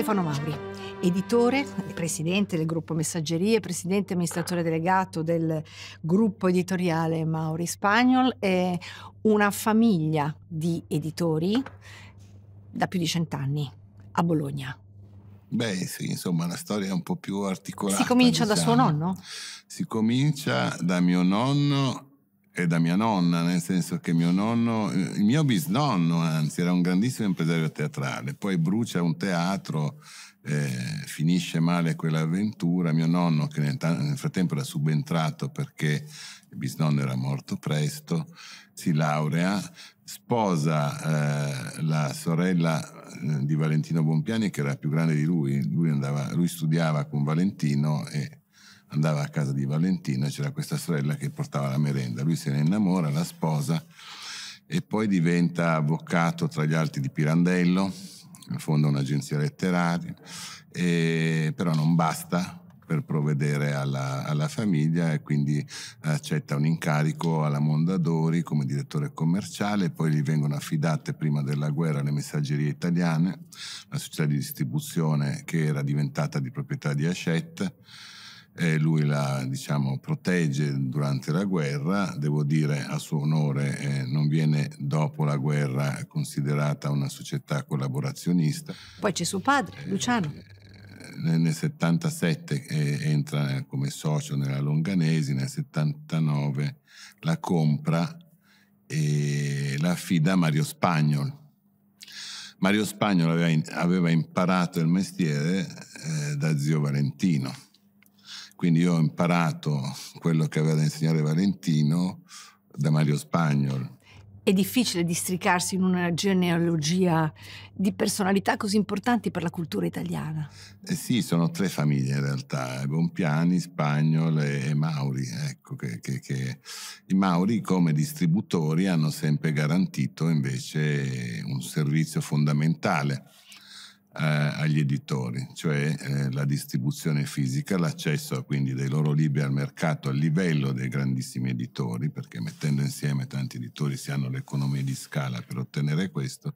Stefano Mauri, editore, presidente del gruppo Messaggerie, presidente amministratore delegato del gruppo editoriale Mauri Spagnol, è una famiglia di editori da più di cent'anni a Bologna. Beh, sì, insomma, la storia un po' più articolata. Si comincia diciamo. da suo diciamo. nonno? Si comincia da mio nonno e da mia nonna, nel senso che mio nonno, il mio bisnonno anzi, era un grandissimo impresario teatrale, poi brucia un teatro, eh, finisce male quell'avventura, mio nonno che nel, nel frattempo era subentrato perché il bisnonno era morto presto, si laurea, sposa eh, la sorella eh, di Valentino Bompiani che era più grande di lui, lui, andava, lui studiava con Valentino e andava a casa di Valentino e c'era questa sorella che portava la merenda. Lui se ne innamora, la sposa e poi diventa avvocato tra gli altri di Pirandello, fonda un'agenzia letteraria, e, però non basta per provvedere alla, alla, famiglia e quindi accetta un incarico alla Mondadori come direttore commerciale, poi gli vengono affidate prima della guerra le messaggerie italiane, la società di distribuzione che era diventata di proprietà di Hachette eh, lui la diciamo, protegge durante la guerra, devo dire a suo onore eh, non viene dopo la guerra considerata una società collaborazionista. Poi c'è suo padre, eh, Luciano. Eh, nel 77 eh, entra come socio nella Longanesi, nel 79 la compra e la affida a Mario Spagnol. Mario Spagnol aveva, aveva imparato il mestiere eh, da zio Valentino quindi io ho imparato quello che aveva da insegnare Valentino da Mario Spagnol. È difficile districarsi in una genealogia di personalità così importanti per la cultura italiana. Eh sì, sono tre famiglie in realtà, eh, Bompiani, Spagnol e, Mauri. Ecco, che, che, che... I Mauri come distributori hanno sempre garantito invece un servizio fondamentale eh, agli editori, cioè eh, la distribuzione fisica, l'accesso quindi dei loro libri al mercato a livello dei grandissimi editori, perché mettendo insieme tanti editori si hanno le economie di scala per ottenere questo,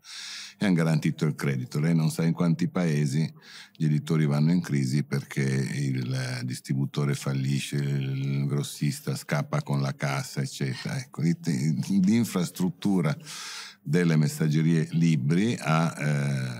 e hanno garantito il credito. Lei non sa in quanti paesi gli editori vanno in crisi perché il distributore fallisce, il grossista scappa con la cassa, eccetera. Ecco, l'infrastruttura delle messaggerie libri, ha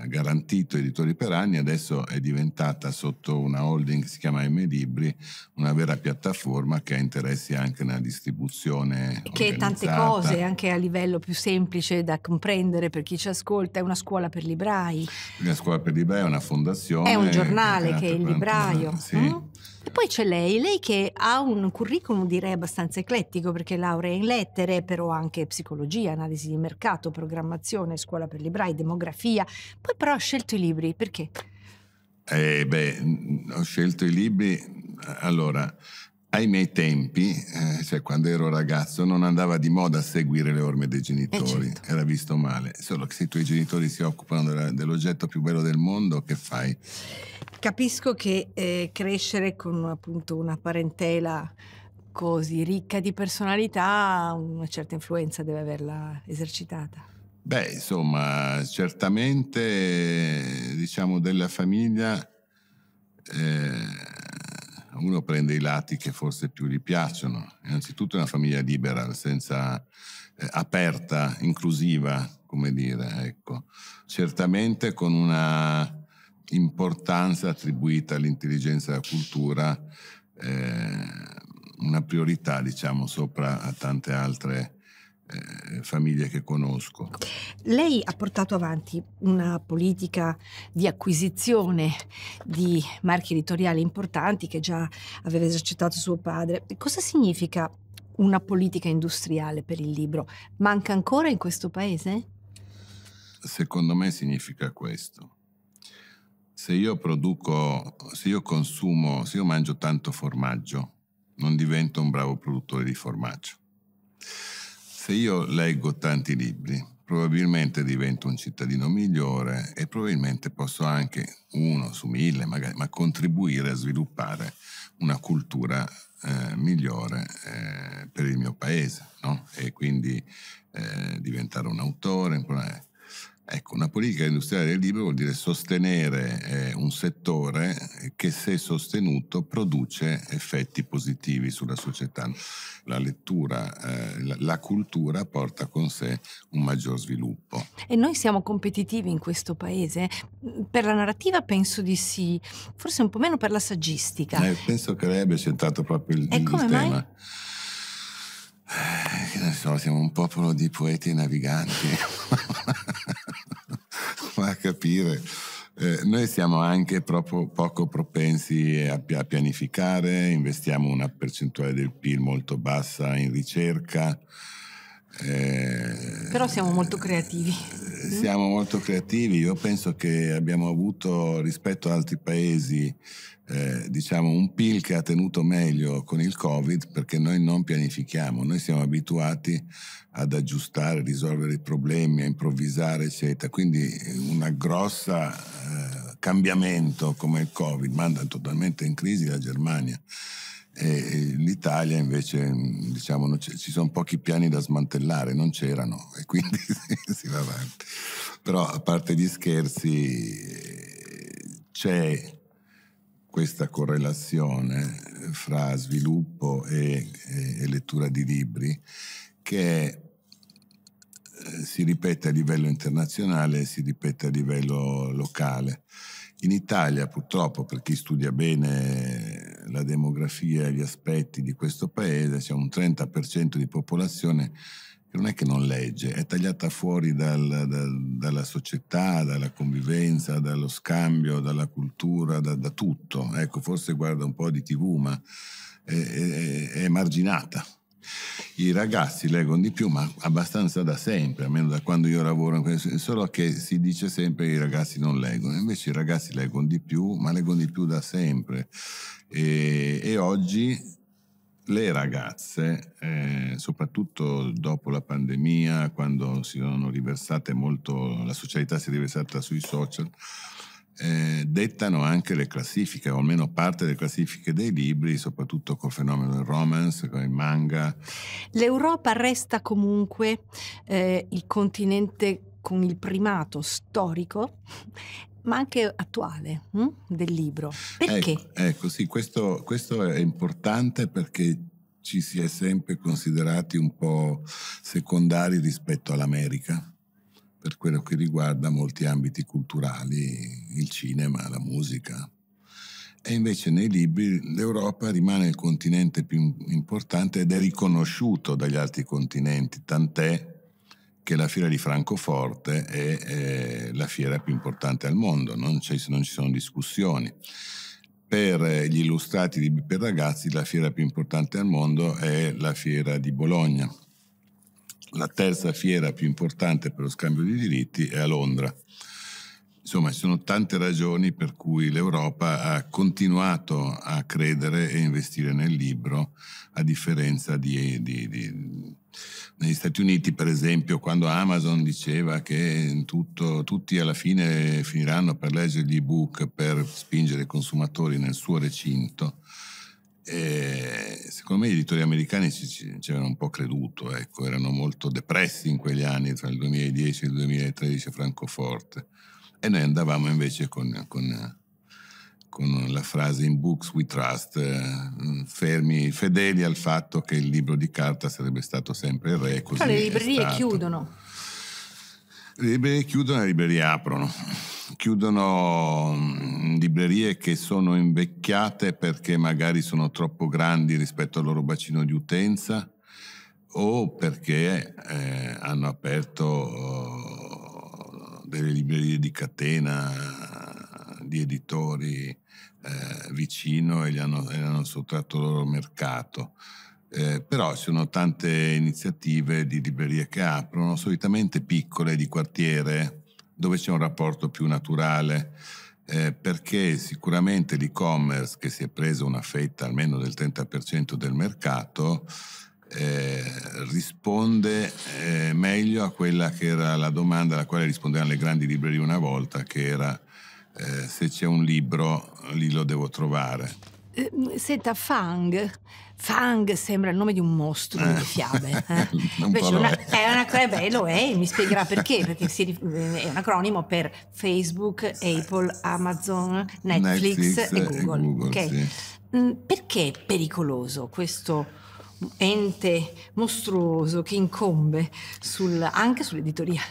eh, garantito Editori per anni, adesso è diventata sotto una holding che si chiama M Libri, una vera piattaforma che ha interessi anche nella distribuzione. che tante cose, anche a livello più semplice da comprendere per chi ci ascolta, è una scuola per librai. Una scuola per librai è una fondazione. È un giornale che è il libraio. sì. Mm? E poi c'è lei, lei che ha un curriculum direi abbastanza eclettico perché laurea in lettere, però anche psicologia, analisi di mercato, programmazione, scuola per librai, demografia. Poi però ha scelto i libri, perché? Eh beh, ho scelto i libri, allora, ai miei tempi, eh, cioè quando ero ragazzo, non andava di moda seguire le orme dei genitori, eh, certo. era visto male. Solo che se i tuoi genitori si occupano della, dell'oggetto più bello del mondo, che fai? Capisco che eh, crescere con appunto una parentela così ricca di personalità, una certa influenza deve averla esercitata. Beh, insomma, certamente diciamo della famiglia. Eh, uno prende i lati che forse più gli piacciono. Innanzitutto è una famiglia libera, senza, eh, aperta, inclusiva, come dire, ecco. Certamente con una importanza attribuita all'intelligenza e alla cultura, eh, una priorità, diciamo, sopra a tante altre eh, famiglie che conosco. Lei ha portato avanti una politica di acquisizione di marchi editoriali importanti che già aveva esercitato suo padre. Cosa significa una politica industriale per il libro? Manca ancora in questo paese? Secondo me significa questo. Se io produco, se io consumo, se io mangio tanto formaggio, non divento un bravo produttore di formaggio. Se io leggo tanti libri, probabilmente divento un cittadino migliore e probabilmente posso anche, uno su mille magari, ma contribuire a sviluppare una cultura eh, migliore eh, per il mio paese, no? E quindi eh, diventare un autore. Ecco, una politica industriale del libro vuol dire sostenere eh, un settore che se sostenuto produce effetti positivi sulla società. La lettura, eh, la, la, cultura porta con sé un maggior sviluppo. E noi siamo competitivi in questo paese? Per la narrativa penso di sì, forse un po' meno per la saggistica. Eh, penso che lei abbia centrato proprio il, e il come tema. Mai? so, siamo un popolo di poeti e naviganti, ma a capire. Eh, noi siamo anche proprio poco propensi a, a, pianificare, investiamo una percentuale del PIL molto bassa in ricerca, eh, Però siamo molto creativi. Siamo molto creativi, io penso che abbiamo avuto rispetto ad altri paesi eh, diciamo un PIL che ha tenuto meglio con il Covid perché noi non pianifichiamo, noi siamo abituati ad aggiustare, risolvere i problemi, a improvvisare eccetera, quindi eh, un grosso eh, cambiamento come il Covid manda totalmente in crisi la Germania e L'Italia invece, mm, diciamo, ci sono pochi piani da smantellare, non c'erano e quindi si va avanti. Però a parte gli scherzi, eh, c'è questa correlazione eh, fra sviluppo e, e, e lettura di libri che è eh, si ripete a livello internazionale si ripete a livello locale. In Italia purtroppo per chi studia bene la demografia e gli aspetti di questo paese, c'è un 30% di popolazione che non è che non legge, è tagliata fuori dal, dal, dalla società, dalla convivenza, dallo scambio, dalla cultura, da, da, tutto. Ecco, forse guarda un po' di tv, ma è, è, è marginata i ragazzi leggono di più, ma abbastanza da sempre, almeno da quando io lavoro, solo che si dice sempre che i ragazzi non leggono, invece i ragazzi leggono di più, ma leggono di più da sempre. E, e oggi le ragazze, eh, soprattutto dopo la pandemia, quando si sono riversate molto, la socialità si è riversata sui social, eh, dettano anche le classifiche, o almeno parte delle classifiche dei libri, soprattutto col fenomeno del romance, con il manga. L'Europa resta comunque eh, il continente con il primato storico ma anche attuale hm? del libro. Perché? Ecco, ecco sì, questo, questo, è importante perché ci si è sempre considerati un po' secondari rispetto all'America per quello che riguarda molti ambiti culturali, il cinema, la musica. E invece nei libri l'Europa rimane il continente più importante ed è riconosciuto dagli altri continenti, tant'è che la fiera di Francoforte è, è la fiera più importante al mondo, non, non ci sono discussioni per eh, gli illustrati per ragazzi la fiera più importante al mondo è la fiera di Bologna la terza fiera più importante per lo scambio di diritti è a Londra. Insomma, ci sono tante ragioni per cui l'Europa ha continuato a credere e investire nel libro, a differenza di, di, di negli Stati Uniti, per esempio, quando Amazon diceva che tutto, tutti alla fine finiranno per leggere gli ebook per spingere i consumatori nel suo recinto, e secondo me gli editori americani ci, ci, ci avevano un po' creduto, ecco, erano molto depressi in quegli anni, tra il 2010 e il 2013 a Francoforte. E noi andavamo invece con, con, con la frase in Books We Trust, eh, fermi, fedeli al fatto che il libro di carta sarebbe stato sempre il re. Così Però le librerie chiudono. Le librerie chiudono e le librerie aprono chiudono mm, librerie che sono invecchiate perché magari sono troppo grandi rispetto al loro bacino di utenza o perché eh, hanno aperto delle librerie di catena di editori eh, vicino e gli hanno, e hanno sottratto il loro mercato. Eh, però ci sono tante iniziative di librerie che aprono, solitamente piccole di quartiere, dove c'è un rapporto più naturale, eh, perché sicuramente l'e-commerce che si è preso una fetta almeno del 30% del mercato eh, risponde eh, meglio a quella che era la domanda alla quale rispondevano le grandi librerie una volta, che era eh, se c'è un libro lì lo devo trovare. Ehm, senta, Fang. Fang sembra il nome di un mostro di eh. fiabe. Eh? Invece un una, è una, eh, è bello, lo mi spiegherà perché, perché si, eh, è un acronimo per Facebook, Apple, Amazon, Netflix, Netflix e Google. E Google okay. sì. Mm, perché è pericoloso questo ente mostruoso che incombe sul, anche sull'editoria?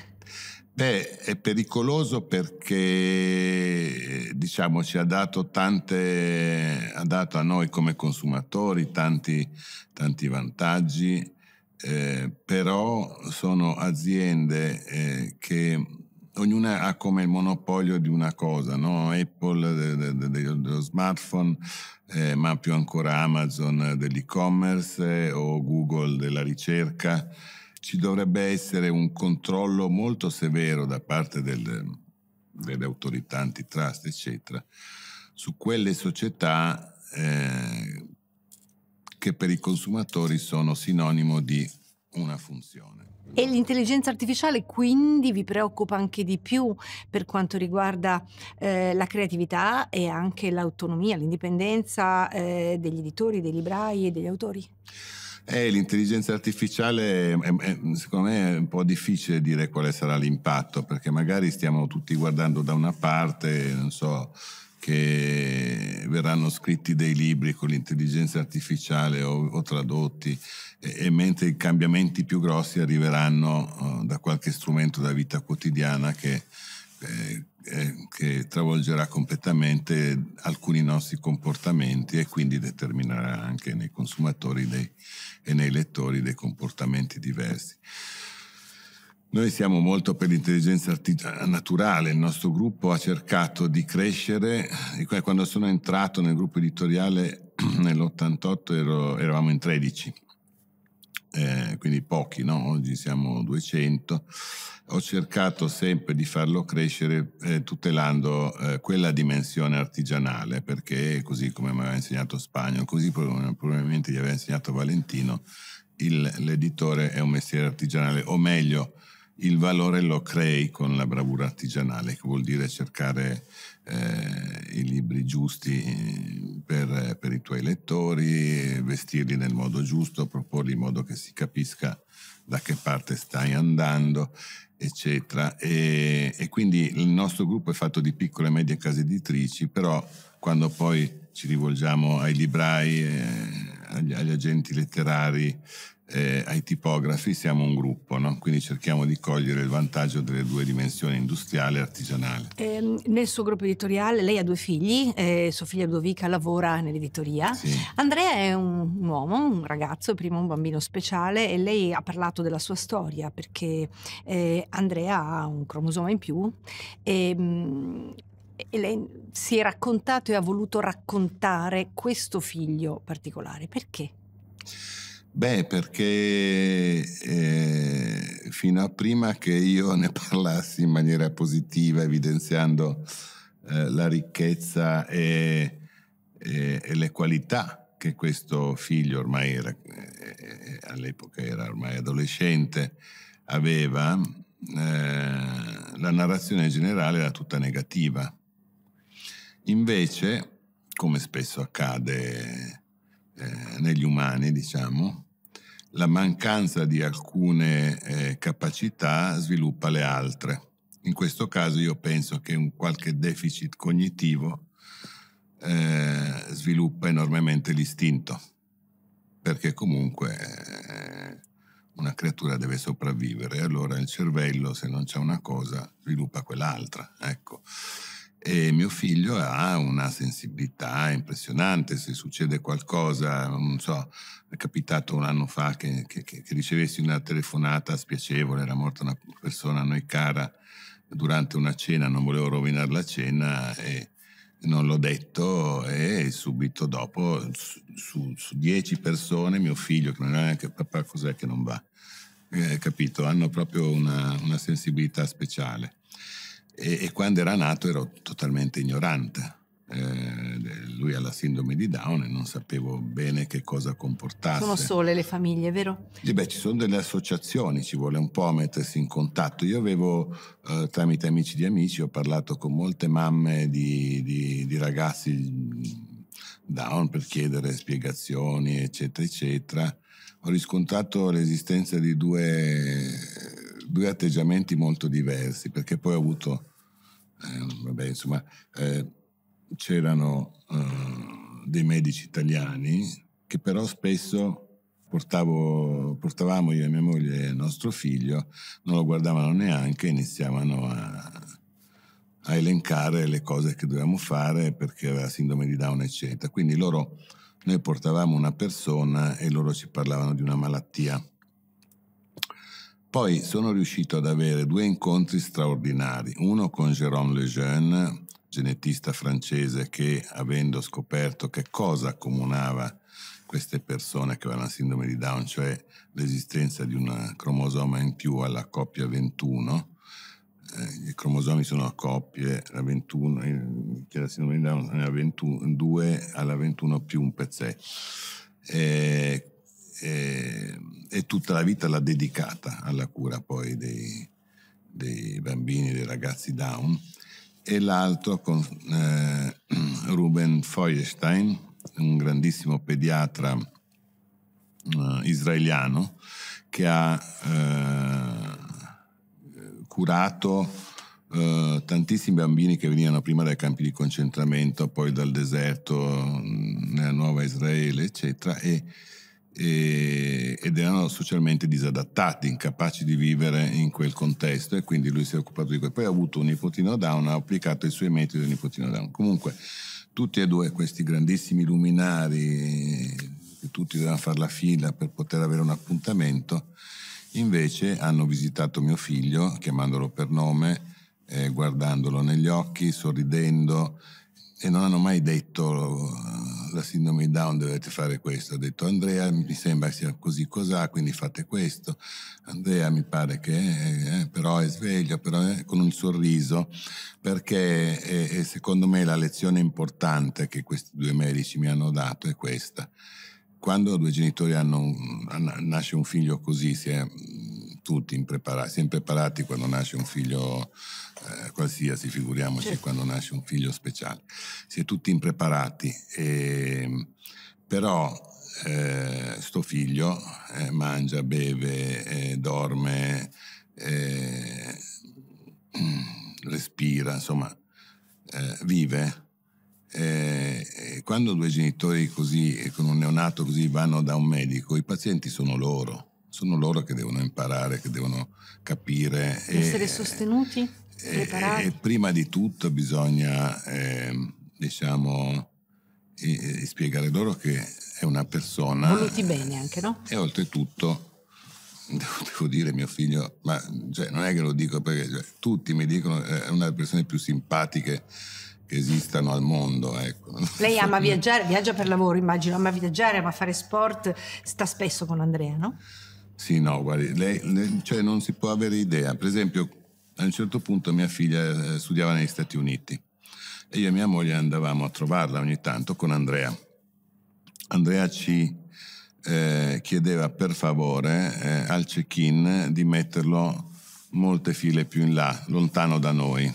Beh, è pericoloso perché diciamo, ci ha dato tante, ha dato a noi come consumatori tanti, tanti vantaggi, eh, però sono aziende eh, che ognuna ha come il monopolio di una cosa, no? Apple de, de, de, dello smartphone, eh, ma più ancora Amazon dell'e-commerce o Google della ricerca ci dovrebbe essere un controllo molto severo da parte del, delle autorità antitrust, eccetera, su quelle società eh, che per i consumatori sono sinonimo di una funzione. E l'intelligenza artificiale quindi vi preoccupa anche di più per quanto riguarda eh, la creatività e anche l'autonomia, l'indipendenza eh, degli editori, dei librai e degli autori? Eh, l'intelligenza artificiale, è, è, secondo me, è un po' difficile dire quale sarà l'impatto, perché magari stiamo tutti guardando da una parte, non so, che verranno scritti dei libri con l'intelligenza artificiale o, o tradotti, e, e, mentre i cambiamenti più grossi arriveranno uh, da qualche strumento della vita quotidiana che... Eh, eh, che travolgerà completamente alcuni nostri comportamenti e quindi determinerà anche nei consumatori dei, e nei lettori dei comportamenti diversi. Noi siamo molto per l'intelligenza artig- naturale, il nostro gruppo ha cercato di crescere, quando sono entrato nel gruppo editoriale nell'88 ero, eravamo in 13, eh, quindi pochi, no? oggi siamo 200, ho cercato sempre di farlo crescere eh, tutelando eh, quella dimensione artigianale, perché così come mi aveva insegnato Spagna, così probabilmente gli aveva insegnato Valentino, il, l'editore è un mestiere artigianale, o meglio, il valore lo crei con la bravura artigianale, che vuol dire cercare eh, i libri giusti eh, per, per, i tuoi lettori, vestirli nel modo giusto, proporli in modo che si capisca da che parte stai andando, eccetera. E, e quindi il nostro gruppo è fatto di piccole e medie case editrici, però quando poi ci rivolgiamo ai librai, eh, agli, agli, agenti letterari, eh, ai tipografi siamo un gruppo, no? quindi cerchiamo di cogliere il vantaggio delle due dimensioni, industriale e artigianale. Eh, nel suo gruppo editoriale lei ha due figli, eh, sua figlia Ludovica lavora nell'editoria, sì. Andrea è un, un, uomo, un ragazzo, prima un bambino speciale e lei ha parlato della sua storia perché eh, Andrea ha un cromosoma in più e, mm, e lei si è raccontato e ha voluto raccontare questo figlio particolare, perché? Beh, perché eh, fino a prima che io ne parlassi in maniera positiva, evidenziando eh, la ricchezza e, e, e, le qualità che questo figlio ormai era, eh, all'epoca era ormai adolescente, aveva, eh, la narrazione generale era tutta negativa. Invece, come spesso accade eh, negli umani, diciamo, la mancanza di alcune eh, capacità sviluppa le altre. In questo caso io penso che un qualche deficit cognitivo eh, sviluppa enormemente l'istinto, perché comunque eh, una creatura deve sopravvivere, allora il cervello se non c'è una cosa sviluppa quell'altra. Ecco. E mio figlio ha una sensibilità impressionante, se succede qualcosa, non so, è capitato un anno fa che, che, che ricevessi una telefonata spiacevole, era morta una persona a noi cara durante una cena, non volevo rovinare la cena e non l'ho detto e subito dopo su, su dieci persone mio figlio, che non è neanche papà, cos'è che non va? Eh, capito, hanno proprio una, una sensibilità speciale. E, e quando era nato ero totalmente ignorante. Eh, lui ha la sindrome di Down e non sapevo bene che cosa comportasse. Sono sole le famiglie, vero? E beh, ci sono delle associazioni, ci vuole un po' mettersi in contatto. Io avevo, eh, tramite amici di amici, ho parlato con molte mamme di, di, di ragazzi Down per chiedere spiegazioni, eccetera, eccetera. Ho riscontrato l'esistenza di due due atteggiamenti molto diversi, perché poi ho avuto, eh, vabbè, insomma, eh, c'erano eh, dei medici italiani che però spesso portavo, portavamo io e mia moglie e il nostro figlio, non lo guardavano neanche, iniziavano a, a elencare le cose che dovevamo fare perché aveva sindrome di Down, eccetera. Quindi loro, noi portavamo una persona e loro ci parlavano di una malattia poi sono riuscito ad avere due incontri straordinari, uno con Jérôme Lejeune, genetista francese che avendo scoperto che cosa accomunava queste persone che avevano la sindrome di Down, cioè l'esistenza di un cromosoma in più alla coppia 21, eh, i cromosomi sono a coppie, la 21, eh, che la sindrome di Down è 22 alla 21 più un pezzetto. Eh, e, eh, e, tutta la vita l'ha dedicata alla cura poi dei, dei bambini, dei ragazzi Down, e l'altro con eh, Ruben Feuerstein, un grandissimo pediatra eh, israeliano che ha eh, curato eh, tantissimi bambini che venivano prima dai campi di concentramento, poi dal deserto mm, nella Nuova Israele, eccetera, e, e, ed erano socialmente disadattati, incapaci di vivere in quel contesto e quindi lui si è occupato di questo. Poi ha avuto un nipotino down, ha applicato i suoi metodi del nipotino down. Comunque, tutti e due questi grandissimi luminari, che tutti dovevano fare la fila per poter avere un appuntamento, invece hanno visitato mio figlio chiamandolo per nome, eh, guardandolo negli occhi, sorridendo e non hanno mai detto eh, la sindrome Down dovete fare questo. Ha detto Andrea, mi sembra sia così cos'ha, quindi fate questo. Andrea mi pare che eh, eh però è sveglio, però è, eh, con un sorriso, perché è, è secondo me la lezione importante che questi due medici mi hanno dato è questa. Quando due genitori hanno, nasce un figlio così, si è tutti impreparati, siamo impreparati quando nasce un figlio eh, qualsiasi, figuriamoci certo. quando nasce un figlio speciale. Si è tutti impreparati, e, ehm, però eh, sto figlio eh, mangia, beve, eh, dorme, eh, respira, insomma, eh, vive. quando due genitori così, con un neonato così, vanno da un medico, i pazienti sono loro sono loro che devono imparare, che devono capire. Essere e, sostenuti? E, e, prima di tutto bisogna, eh, diciamo, e, spiegare loro che è una persona... Voluti bene anche, no? E oltretutto, devo, devo dire, mio figlio, ma cioè, non è che lo dico perché cioè, tutti mi dicono che è una delle persone più simpatiche che esistano al mondo. Ecco. Lei ama viaggiare, viaggia per lavoro immagino, ama viaggiare, ama fare sport, sta spesso con Andrea, no? Sì, no, guardi, lei, lei, cioè non si può avere idea. Per esempio, a un certo punto mia figlia eh, studiava negli Stati Uniti e io e mia moglie andavamo a trovarla ogni tanto con Andrea. Andrea ci eh, chiedeva per favore eh, al check-in di metterlo molte file più in là, lontano da noi.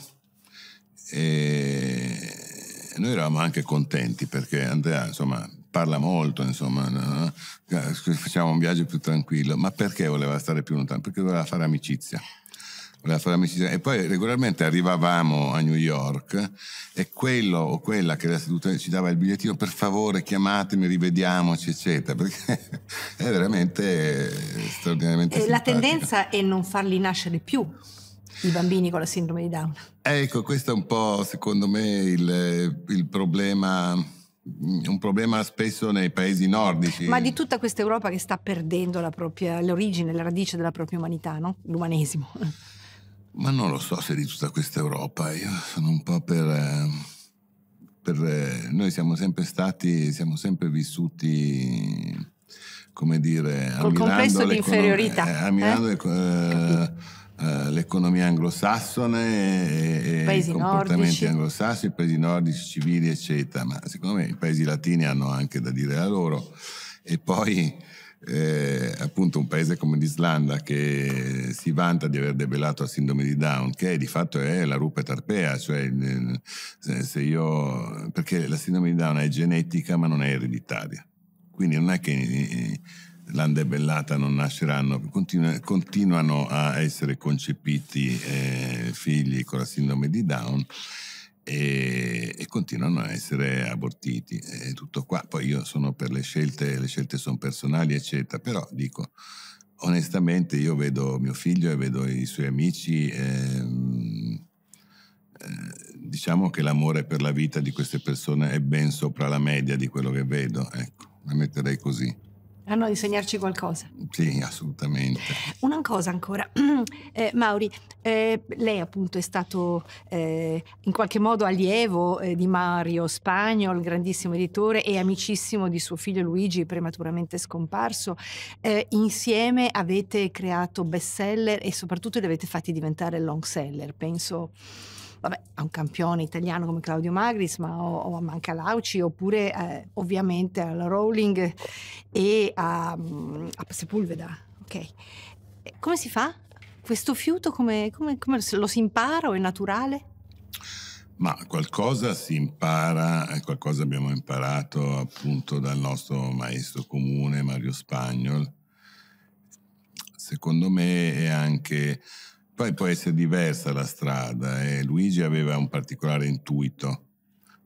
E noi eravamo anche contenti perché Andrea, insomma, parla molto, insomma, no? Eh, facciamo un viaggio più tranquillo. Ma perché voleva stare più lontano? Perché voleva fare amicizia. Voleva fare amicizia. E poi regolarmente arrivavamo a New York e quello o quella che era seduta ci dava il bigliettino, per favore chiamatemi, rivediamoci, eccetera, perché è veramente straordinariamente... E simpatica. la tendenza è non farli nascere più i bambini con la sindrome di Down. Ecco, questo è un po', secondo me, il, il problema un problema spesso nei paesi nordici. Ma di tutta questa Europa che sta perdendo l'origine, la radice della propria umanità, no? l'umanesimo. Ma non lo so se di tutta questa Europa, io sono un po' per, eh, per... Eh, noi siamo sempre stati, siamo sempre vissuti, come dire... Col complesso di inferiorità. Con, eh, ammirando eh? eh, eh, l'economia anglosassone e, paesi i comportamenti nordici. anglosassoni, i paesi nordici, civili, eccetera, ma secondo me i paesi latini hanno anche da dire la loro. E poi eh, appunto un paese come l'Islanda che si vanta di aver debellato la sindrome di Down, che di fatto è la rupe tarpea, cioè eh, se io, perché la sindrome di Down è genetica ma non è ereditaria. Quindi non è che eh, Landa e Bellata non nasceranno, continu- continuano a essere concepiti eh, figli con la sindrome di Down e, e continuano a essere abortiti. È tutto qua. Poi io sono per le scelte, le scelte sono personali, eccetera, però dico onestamente io vedo mio figlio e vedo i suoi amici. Ehm, eh, diciamo che l'amore per la vita di queste persone è ben sopra la media di quello che vedo, ecco, la metterei così hanno a insegnarci qualcosa. Sì, assolutamente. Una cosa ancora, eh, Mauri, eh, lei appunto è stato eh, in qualche modo allievo eh, di Mario Spagnol, grandissimo editore e amicissimo di suo figlio Luigi, prematuramente scomparso. Eh, insieme avete creato bestseller e soprattutto li avete fatti diventare long seller, penso vabbè, a un campione italiano come Claudio Magris, ma o, o a Manca Lauci, oppure eh, ovviamente alla Rowling e a, mm, a Sepulveda. Okay. Come si fa? Questo fiuto come, come, come lo si impara o è naturale? Ma qualcosa si impara, eh, qualcosa abbiamo imparato appunto dal nostro maestro comune Mario Spagnol. Secondo me è anche poi può essere diversa la strada e eh. Luigi aveva un particolare intuito.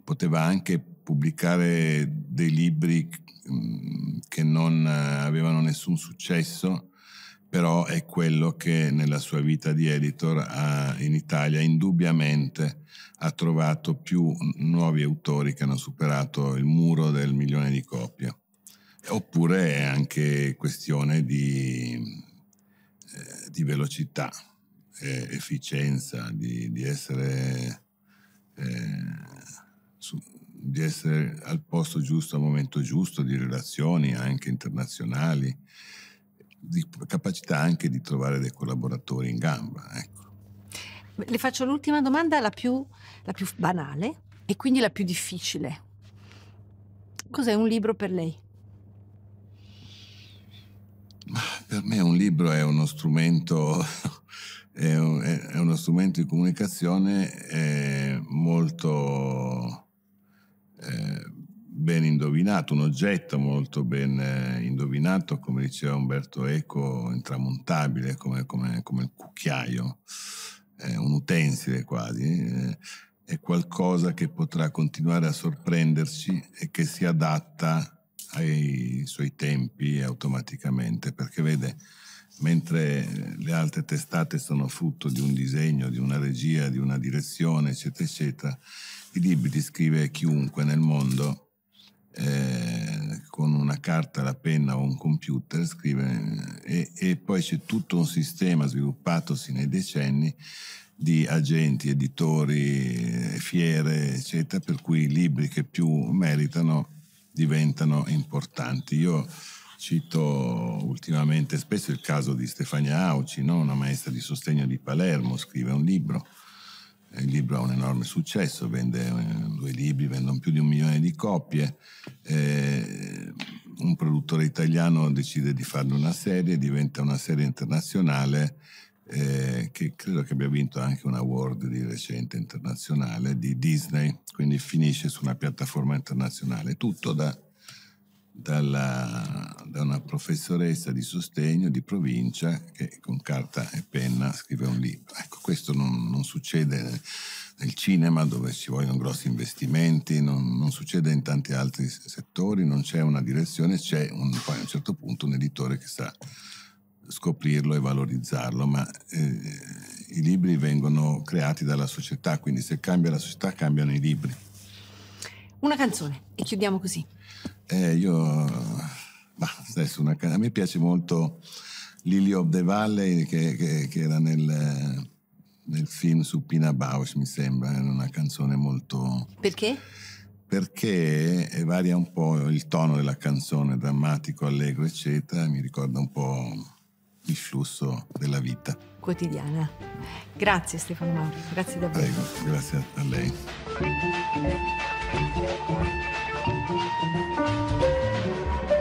Poteva anche pubblicare dei libri mm, che non eh, avevano nessun successo, però è quello che nella sua vita di editor ha, in Italia indubbiamente ha trovato più nuovi autori che hanno superato il muro del milione di copie. Oppure è anche questione di, eh, di velocità eh, efficienza, di, di essere, eh, su, di essere al posto giusto al momento giusto, di relazioni anche internazionali, di capacità anche di trovare dei collaboratori in gamba. Ecco. Le faccio l'ultima domanda, la più, la più banale e quindi la più difficile. Cos'è un libro per lei? Per me un libro è uno strumento è, un, è, uno strumento di comunicazione eh, molto eh, ben indovinato, un oggetto molto ben eh, indovinato, come diceva Umberto Eco, intramontabile come, come, come il cucchiaio, eh, un utensile quasi, eh, è qualcosa che potrà continuare a sorprenderci e che si adatta ai suoi tempi automaticamente, perché vede, mentre le altre testate sono frutto di un disegno, di una regia, di una direzione, eccetera, eccetera, i libri li scrive chiunque nel mondo eh, con una carta, la penna o un computer, scrive, e, e poi c'è tutto un sistema sviluppatosi nei decenni di agenti, editori, eh, fiere, eccetera, per cui i libri che più meritano diventano importanti. Io Cito ultimamente spesso il caso di Stefania Auci, no? una maestra di sostegno di Palermo, scrive un libro. Il libro ha un enorme successo, vende eh, due libri, vendono più di un milione di copie. Eh, un produttore italiano decide di farne una serie, diventa una serie internazionale eh, che credo che abbia vinto anche un award di recente internazionale di Disney, quindi finisce su una piattaforma internazionale. Tutto da dalla, da una professoressa di sostegno di provincia che con carta e penna scrive un libro. Ecco, questo non, non succede nel cinema dove ci vogliono grossi investimenti, non, non, succede in tanti altri settori, non c'è una direzione, c'è un, poi a un certo punto un editore che sa scoprirlo e valorizzarlo, ma eh, i libri vengono creati dalla società, quindi se cambia la società cambiano i libri. Una canzone e chiudiamo così. Eh, io, bah, adesso una, a me piace molto Lily of the Valley che, che, che era nel, nel, film su Pina Bausch, mi sembra, era una canzone molto... Perché? Perché varia un po' il tono della canzone, drammatico, allegro, eccetera, mi ricorda un po' il flusso della vita quotidiana. Grazie Stefano Mauro, grazie davvero. Prego, grazie a lei. Thank you.